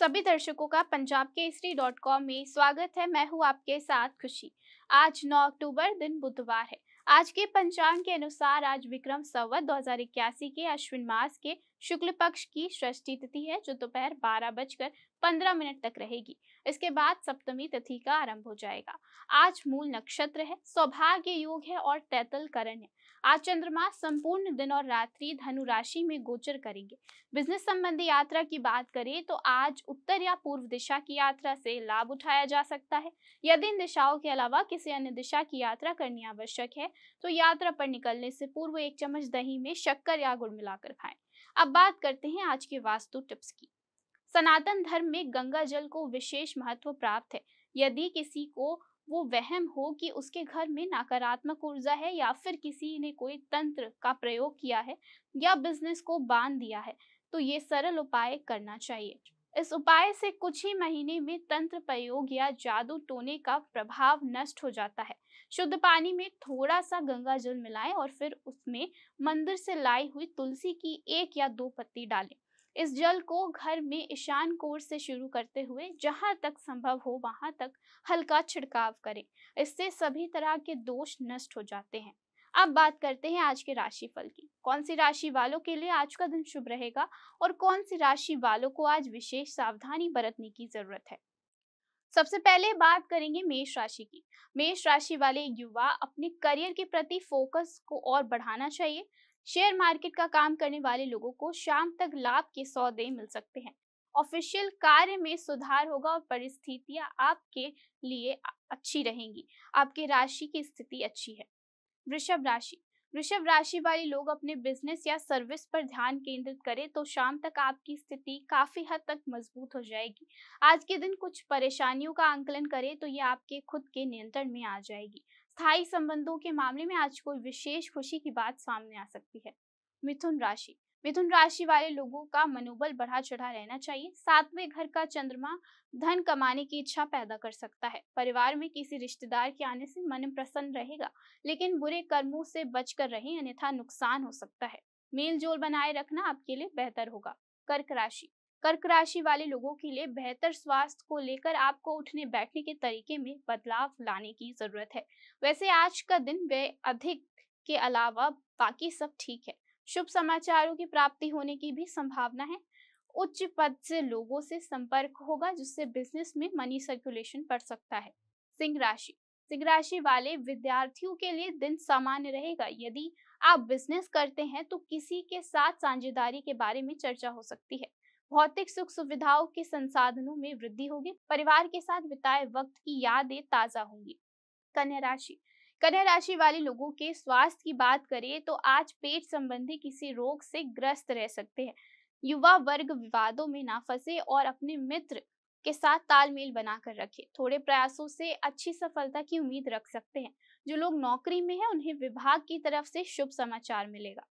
सभी दर्शकों का पंजाब केसरी डॉट कॉम में स्वागत है मैं हूं आपके साथ खुशी आज 9 अक्टूबर दिन बुधवार है आज के पंचांग के अनुसार आज विक्रम संवत दो के अश्विन मास के शुक्ल पक्ष की सृष्टि तिथि है जो दोपहर बारह बजकर पंद्रह मिनट तक रहेगी इसके बाद सप्तमी तिथि का आरंभ हो जाएगा आज मूल नक्षत्र है सौभाग्य योग है और तैतल करण है आज चंद्रमा संपूर्ण दिन और रात्रि धनु राशि में गोचर करेंगे बिजनेस संबंधी यात्रा की बात करें तो आज उत्तर या पूर्व दिशा की यात्रा से लाभ उठाया जा सकता है यदि इन दिशाओं के अलावा किसी अन्य दिशा की यात्रा करनी आवश्यक है तो यात्रा पर निकलने से पूर्व एक चम्मच दही में शक्कर या गुड़ मिलाकर खाएं अब बात करते हैं आज के वास्तु टिप्स की सनातन धर्म में गंगा जल को विशेष महत्व प्राप्त है यदि किसी को वो वहम हो कि उसके घर में नकारात्मक ऊर्जा है या फिर किसी ने कोई तंत्र का प्रयोग किया है या बिजनेस को बांध दिया है तो ये सरल उपाय करना चाहिए इस उपाय से कुछ ही महीने में तंत्र प्रयोग या जादू टोने का प्रभाव नष्ट हो जाता है शुद्ध पानी में थोड़ा सा गंगा जल मिलाएं और फिर उसमें मंदिर से लाई हुई तुलसी की एक या दो पत्ती डालें इस जल को घर में ईशान कोर से शुरू करते हुए जहाँ तक संभव हो वहाँ तक हल्का छिड़काव करें इससे सभी तरह के दोष नष्ट हो जाते हैं अब बात करते हैं आज के फल की कौन सी राशि वालों के लिए आज का दिन शुभ रहेगा और कौन सी राशि वालों को आज विशेष सावधानी बरतने की जरूरत है सबसे पहले बात करेंगे मेष राशि की मेष राशि वाले युवा अपने करियर के प्रति फोकस को और बढ़ाना चाहिए शेयर मार्केट का काम करने वाले लोगों को शाम तक लाभ के सौदे मिल सकते हैं ऑफिशियल कार्य में सुधार होगा और परिस्थितियां आपके लिए अच्छी रहेंगी आपके राशि की स्थिति अच्छी है वृषभ राशि वृषभ राशि वाले लोग अपने बिजनेस या सर्विस पर ध्यान केंद्रित करें तो शाम तक आपकी स्थिति काफी हद तक मजबूत हो जाएगी आज के दिन कुछ परेशानियों का आंकलन करें तो ये आपके खुद के नियंत्रण में आ जाएगी स्थायी संबंधों के मामले में आज कोई विशेष खुशी की बात सामने आ सकती है मिथुन राशि मिथुन राशि वाले लोगों का मनोबल बढ़ा चढ़ा रहना चाहिए सातवें घर का चंद्रमा धन कमाने की इच्छा पैदा कर सकता है परिवार में किसी रिश्तेदार के आने से मन प्रसन्न रहेगा लेकिन बुरे कर्मों से बचकर रहें अन्यथा नुकसान हो सकता है मेल जोल बनाए रखना आपके लिए बेहतर होगा कर्क राशि कर्क राशि वाले लोगों के लिए बेहतर स्वास्थ्य को लेकर आपको उठने बैठने के तरीके में बदलाव लाने की जरूरत है वैसे आज का दिन वे अधिक के अलावा बाकी सब ठीक है शुभ समाचारों की प्राप्ति होने की भी संभावना है उच्च पद से लोगों से संपर्क होगा जिससे बिजनेस में मनी सर्कुलेशन बढ़ सकता है सिंह राशि सिंह राशि वाले विद्यार्थियों के लिए दिन सामान्य रहेगा यदि आप बिजनेस करते हैं तो किसी के साथ साझेदारी के बारे में चर्चा हो सकती है भौतिक सुख सुविधाओं के संसाधनों में वृद्धि होगी परिवार के साथ बिताए वक्त की यादें ताजा होंगी कन्या राशि कन्या राशि वाले लोगों के स्वास्थ्य की बात करें तो आज पेट संबंधी किसी रोग से ग्रस्त रह सकते हैं युवा वर्ग विवादों में ना फंसे और अपने मित्र के साथ तालमेल बनाकर रखें थोड़े प्रयासों से अच्छी सफलता की उम्मीद रख सकते हैं जो लोग नौकरी में हैं उन्हें विभाग की तरफ से शुभ समाचार मिलेगा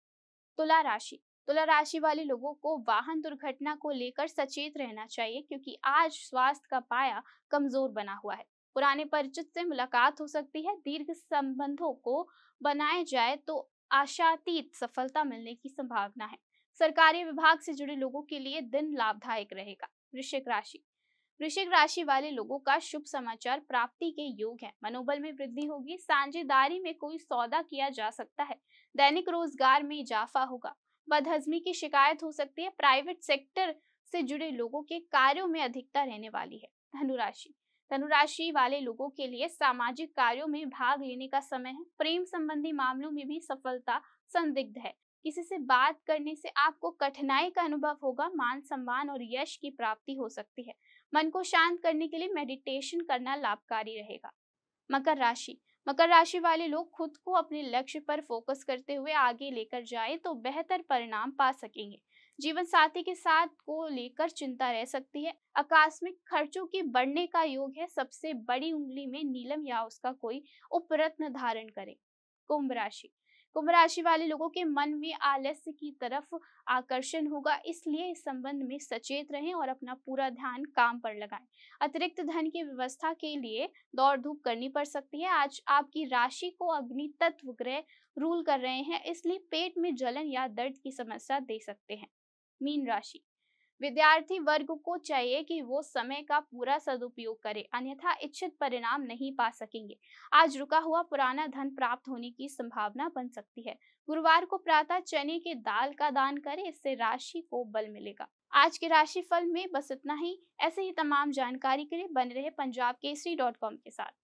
तुला राशि तुला तो राशि वाले लोगों को वाहन दुर्घटना को लेकर सचेत रहना चाहिए क्योंकि आज स्वास्थ्य का पाया कमजोर बना हुआ है पुराने परिचित से मुलाकात हो सकती है दीर्घ संबंधों को बनाए जाए तो आशातीत सफलता मिलने की संभावना है सरकारी विभाग से जुड़े लोगों के लिए दिन लाभदायक रहेगा वृश्चिक राशि वृश्चिक राशि वाले लोगों का शुभ समाचार प्राप्ति के योग है मनोबल में वृद्धि होगी साझेदारी में कोई सौदा किया जा सकता है दैनिक रोजगार में इजाफा होगा बदहजमी की शिकायत हो सकती है प्राइवेट सेक्टर से जुड़े लोगों के कार्यों में अधिकता रहने वाली है धनुराशि धनुराशि वाले लोगों के लिए सामाजिक कार्यों में भाग लेने का समय है प्रेम संबंधी मामलों में भी सफलता संदिग्ध है किसी से बात करने से आपको कठिनाई का अनुभव होगा मान सम्मान और यश की प्राप्ति हो सकती है मन को शांत करने के लिए मेडिटेशन करना लाभकारी रहेगा मकर राशि मकर राशि वाले लोग खुद को अपने लक्ष्य पर फोकस करते हुए आगे लेकर जाए तो बेहतर परिणाम पा सकेंगे जीवन साथी के साथ को लेकर चिंता रह सकती है आकस्मिक खर्चों के बढ़ने का योग है सबसे बड़ी उंगली में नीलम या उसका कोई उपरत्न धारण करें कुंभ राशि कुंभ राशि वाले लोगों के मन में आलस्य की तरफ आकर्षण होगा इसलिए इस संबंध में सचेत रहें और अपना पूरा ध्यान काम पर लगाएं अतिरिक्त धन की व्यवस्था के लिए दौड़ धूप करनी पड़ सकती है आज आपकी राशि को अग्नि तत्व ग्रह रूल कर रहे हैं इसलिए पेट में जलन या दर्द की समस्या दे सकते हैं मीन राशि विद्यार्थी वर्ग को चाहिए कि वो समय का पूरा सदुपयोग करे अन्यथा इच्छित परिणाम नहीं पा सकेंगे आज रुका हुआ पुराना धन प्राप्त होने की संभावना बन सकती है गुरुवार को प्रातः चने के दाल का दान करें इससे राशि को बल मिलेगा आज के राशि फल में बस इतना ही ऐसे ही तमाम जानकारी के लिए बने रहे पंजाब केसरी डॉट कॉम के साथ